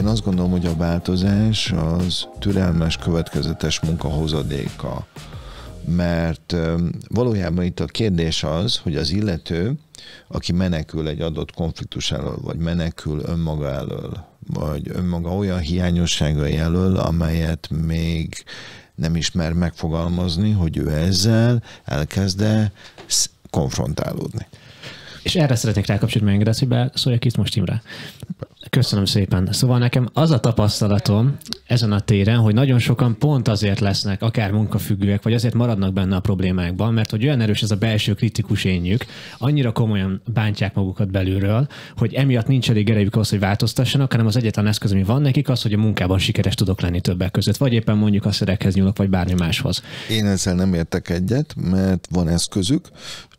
Én azt gondolom, hogy a változás az türelmes, következetes munka hozadéka. Mert valójában itt a kérdés az, hogy az illető, aki menekül egy adott konfliktus elől, vagy menekül önmaga elől, vagy önmaga olyan hiányosságai elől, amelyet még nem ismer megfogalmazni, hogy ő ezzel elkezde konfrontálódni. És erre szeretnék rákapcsolni, hogy megengedet, hogy beszóljak itt most Imre. Köszönöm szépen. Szóval nekem az a tapasztalatom ezen a téren, hogy nagyon sokan pont azért lesznek akár munkafüggőek, vagy azért maradnak benne a problémákban, mert hogy olyan erős ez a belső kritikus énjük, annyira komolyan bántják magukat belülről, hogy emiatt nincs elég erejük ahhoz, hogy változtassanak, hanem az egyetlen eszköz, ami van nekik, az, hogy a munkában sikeres tudok lenni többek között, vagy éppen mondjuk a szerekhez nyúlok, vagy bármi máshoz. Én ezzel nem értek egyet, mert van eszközük,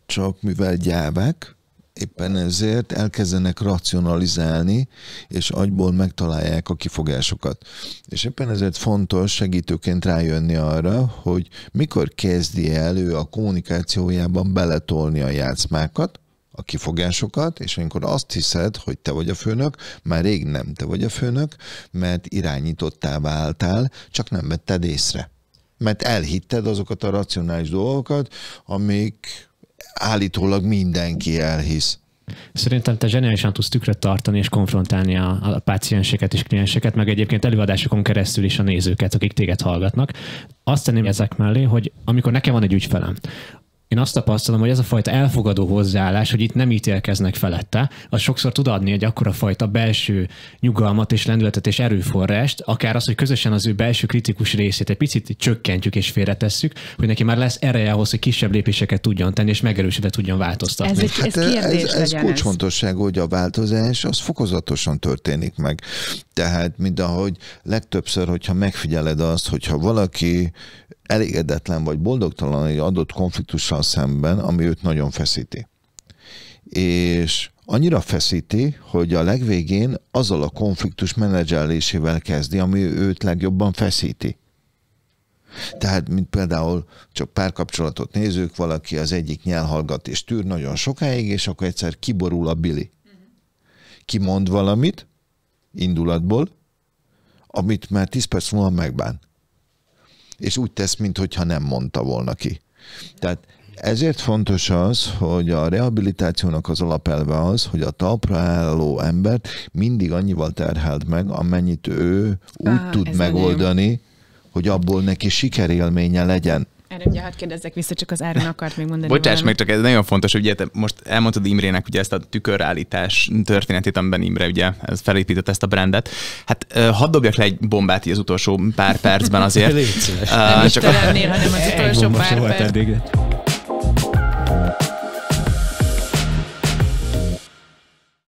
csak mivel gyávák, Éppen ezért elkezdenek racionalizálni, és agyból megtalálják a kifogásokat. És éppen ezért fontos segítőként rájönni arra, hogy mikor kezdi elő a kommunikációjában beletolni a játszmákat, a kifogásokat, és amikor azt hiszed, hogy te vagy a főnök, már rég nem te vagy a főnök, mert irányítottá váltál, csak nem vetted észre. Mert elhitted azokat a racionális dolgokat, amik állítólag mindenki elhisz. Szerintem te zseniálisan tudsz tükröt tartani és konfrontálni a, a pácienseket és klienseket, meg egyébként előadásokon keresztül is a nézőket, akik téged hallgatnak. Azt tenném ezek mellé, hogy amikor nekem van egy ügyfelem, én azt tapasztalom, hogy ez a fajta elfogadó hozzáállás, hogy itt nem ítélkeznek felette, az sokszor tud adni egy akkora fajta belső nyugalmat és lendületet és erőforrást, akár az, hogy közösen az ő belső kritikus részét egy picit csökkentjük és félretesszük, hogy neki már lesz ereje ahhoz, hogy kisebb lépéseket tudjon tenni, és megerősödve tudjon változtatni. Ez, egy, hát ez, ez, ez, ez kulcsfontosságú, hogy a változás az fokozatosan történik meg. Tehát, mint ahogy legtöbbször, hogyha megfigyeled azt, hogyha valaki elégedetlen vagy boldogtalan egy adott konfliktussal szemben, ami őt nagyon feszíti. És annyira feszíti, hogy a legvégén azzal a konfliktus menedzselésével kezdi, ami őt legjobban feszíti. Tehát, mint például csak párkapcsolatot nézők, valaki az egyik nyelhallgat és tűr nagyon sokáig, és akkor egyszer kiborul a bili. Kimond valamit, indulatból, amit már 10 perc múlva megbán. És úgy tesz, mintha nem mondta volna ki. Tehát ezért fontos az, hogy a rehabilitációnak az alapelve az, hogy a talpra álló embert mindig annyival terhelt meg, amennyit ő úgy ah, tud megoldani, hogy abból neki sikerélménye legyen. Erre ugye hadd kérdezzek vissza, csak az áron akart még mondani. Bocsáss valami. meg, csak ez nagyon fontos, hogy ugye te most elmondtad Imrének ugye ezt a tükörállítás történetét, amiben Imre ugye ez felépített ezt a brandet. Hát hadd dobjak le egy bombát így az utolsó pár percben azért. Légy szíves. Uh, Nem csak is a... lennél, hanem az utolsó pár percben.